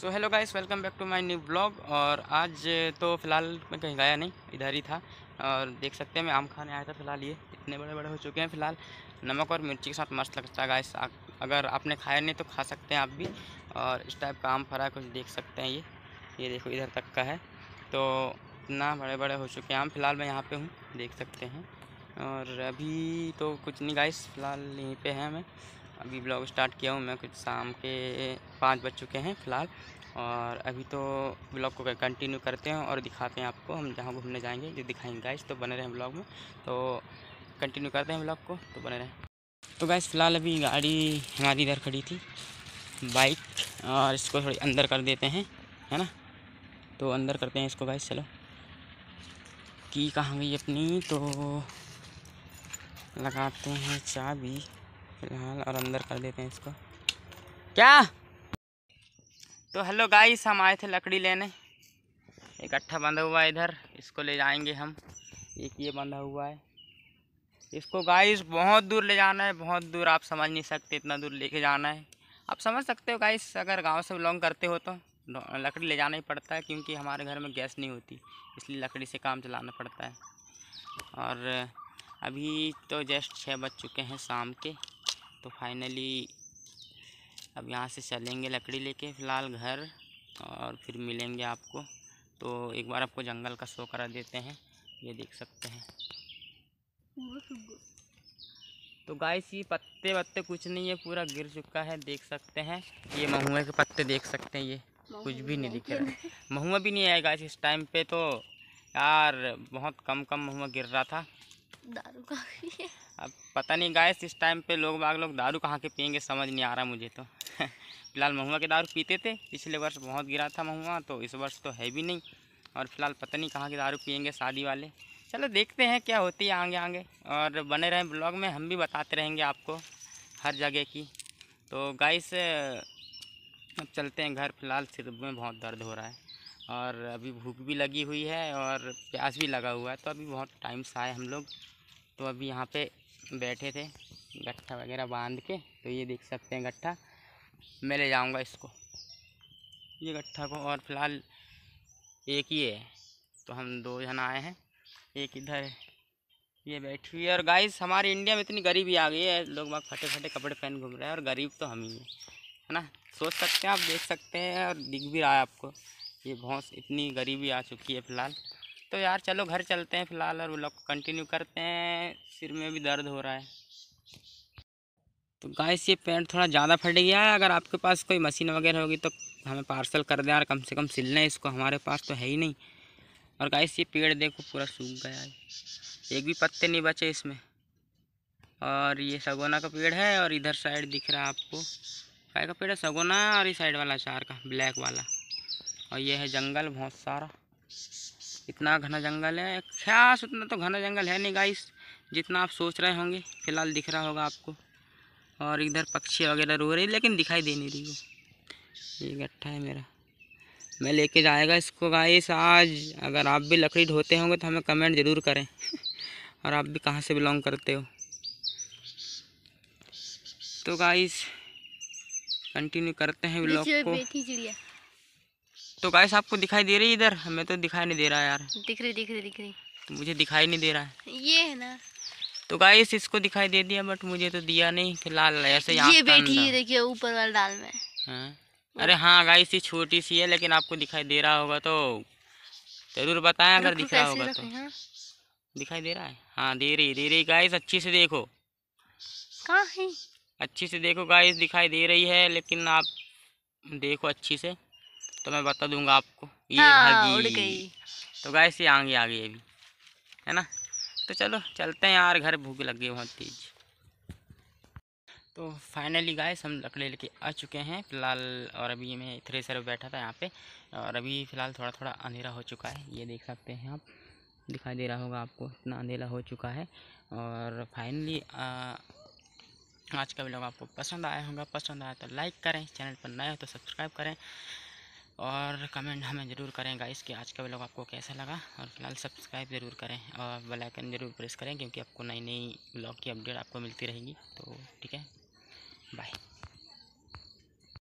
So hello guys welcome back to my new blog और आज तो फ़िलहाल मैं कहीं गया नहीं इधर ही था और देख सकते हैं मैं आम खाने आया था फ़िलहाल ये इतने बड़े बड़े हो चुके हैं फ़िलहाल नमक और मिर्ची के साथ मस्त लगता है गाइस अगर आपने खाया नहीं तो खा सकते हैं आप भी और इस टाइप का आम फरा कुछ देख सकते हैं ये ये देखो इधर तक का है तो इतना बड़े बड़े हो चुके हैं आम फ़िलहाल मैं यहाँ पर हूँ देख सकते हैं और अभी तो कुछ नहीं गाइस फ़िलहाल यहीं पर हैं मैं अभी ब्लॉग स्टार्ट किया हूँ मैं कुछ शाम के पाँच बज चुके हैं फ़िलहाल और अभी तो ब्लॉग को कंटिन्यू करते हैं और दिखाते हैं आपको हम जहाँ घूमने जाएंगे जो दिखाएंगे गाइस तो बने रहें ब्लॉग में तो कंटिन्यू करते हैं ब्लॉग को तो बने रहें तो गाइस फ़िलहाल अभी गाड़ी हमारी इधर खड़ी थी बाइक और इसको थोड़ी अंदर कर देते हैं है ना तो अंदर करते हैं इसको गाइस चलो की कहाँ गई अपनी तो लगाते हैं चाबी फिलहाल और अंदर कर देते हैं इसको क्या तो हेलो गाइस हम आए थे लकड़ी लेने एक अट्ठा बंधा हुआ है इधर इसको ले जाएंगे हम एक ये बंधा हुआ है इसको गाइस बहुत दूर ले जाना है बहुत दूर आप समझ नहीं सकते इतना दूर लेके जाना है आप समझ सकते हो गाइस अगर गांव से बिलोंग करते हो तो, तो लकड़ी ले जाना ही पड़ता है क्योंकि हमारे घर में गैस नहीं होती इसलिए लकड़ी से काम चलाना पड़ता है और अभी तो जस्ट छः बज चुके हैं शाम के तो फाइनली अब यहाँ से चलेंगे लकड़ी लेके फ़िलहाल घर और फिर मिलेंगे आपको तो एक बार आपको जंगल का शो करा देते हैं ये देख सकते हैं तो गाइस ये पत्ते वत्ते कुछ नहीं है पूरा गिर चुका है देख सकते हैं ये महुए के पत्ते देख सकते हैं ये कुछ भी नहीं दिख रहा महुआ भी नहीं आएगा इस टाइम पे तो यार बहुत कम कम महुआ गिर रहा था दारू कहाँ अब पता नहीं गाय इस टाइम पे लोग बाग लोग दारू कहाँ के पियेंगे समझ नहीं आ रहा मुझे तो फिलहाल महुआ के दारू पीते थे पिछले वर्ष बहुत गिरा था महुआ तो इस वर्ष तो है भी नहीं और फिलहाल पता नहीं कहाँ के दारू पियेंगे शादी वाले चलो देखते हैं क्या होती है आगे आगे और बने रहें ब्लॉग में हम भी बताते रहेंगे आपको हर जगह की तो गाय अब चलते हैं घर फिलहाल सिर में बहुत दर्द हो रहा है और अभी भूख भी लगी हुई है और प्यास भी लगा हुआ है तो अभी बहुत टाइम से आए हम लोग तो अभी यहाँ पे बैठे थे गट्ठा वगैरह बांध के तो ये देख सकते हैं गट्ठा मैं ले जाऊँगा इसको ये गट्ठा को और फिलहाल एक ही है तो हम दो जन आए हैं एक इधर है ये बैठी हुई है और गाइस हमारे इंडिया में इतनी गरीबी आ गई है लोग बाग फटे फटे कपड़े पहन घूम रहे हैं और गरीब तो हम ही हैं है ना सोच सकते हैं आप देख सकते हैं और दिख भी रहा है आपको ये भौंस इतनी गरीबी आ चुकी है फ़िलहाल तो यार चलो घर चलते हैं फिलहाल और ब्लॉग कंटिन्यू करते हैं सिर में भी दर्द हो रहा है तो गाइस ये पेंट थोड़ा ज़्यादा फट गया है अगर आपके पास कोई मशीन वगैरह होगी तो हमें पार्सल कर दें यार कम से कम सिलना है इसको हमारे पास तो है ही नहीं और गाइस ये पेड़ देखो पूरा सूख गया है एक भी पत्ते नहीं बचे इसमें और ये सगोना का पेड़ है और इधर साइड दिख रहा है आपको काय का पेड़ है सगोना और इस साइड वाला चार का ब्लैक वाला और ये है जंगल बहुत सारा इतना घना जंगल है खास उतना तो घना जंगल है नहीं गाइस जितना आप सोच रहे होंगे फिलहाल दिख रहा होगा आपको और इधर पक्षी वगैरह रो रही लेकिन दिखाई दे नहीं रही है ये गट्ठा है मेरा मैं लेके जाएगा इसको गाइस आज अगर आप भी लकड़ी ढोते होंगे तो हमें कमेंट ज़रूर करें और आप भी कहाँ से बिलोंग करते हो तो गाइस कंटिन्यू करते हैं ब्लॉग को तो गाइस आपको दिखाई दे रही है इधर हमें तो दिखाई नहीं दे रहा यार दिख रही दिख रही दिख रही तो मुझे दिखाई नहीं दे रहा है ये है ना तो गाइस इसको दिखाई दे दिया बट मुझे तो दिया नहीं फिलहाल ऐसे यहाँ ये बैठी है देखिए ऊपर वाले डाल में हाँ। अरे हाँ गाइस ये छोटी सी है लेकिन आपको दिखाई दे रहा होगा तो जरूर बताएं अगर दिख रहा होगा तो हाँ? दिखाई दे रहा है हाँ दे रही दे रही गाइस अच्छी से देखो कहाँ है अच्छी से देखो गाइस दिखाई दे रही है लेकिन आप देखो अच्छी से तो मैं बता दूंगा आपको ये हाँ, हाँ उड़ गई तो गाय से आगे आ गई अभी है ना तो चलो चलते हैं यार घर भूख लग गई बहुत तेज़ तो फाइनली गाय हम लकड़ी लेके आ चुके हैं फिलहाल और अभी मैं थ्रेसर में बैठा था यहाँ पे और अभी फ़िलहाल थोड़ा थोड़ा अंधेरा हो चुका है ये देख सकते हैं आप दिखाई दे रहा होगा आपको इतना अंधेरा हो चुका है और फाइनली आज का ब्लॉग आपको पसंद आया होगा पसंद आया तो लाइक करें चैनल पर नए हो तो सब्सक्राइब करें और कमेंट हमें ज़रूर करें गाइस कि आज का व्लॉग आपको कैसा लगा और फिलहाल सब्सक्राइब ज़रूर करें और बेल आइकन ज़रूर प्रेस करें क्योंकि आपको नई नई व्लॉग की अपडेट आपको मिलती रहेगी तो ठीक है बाय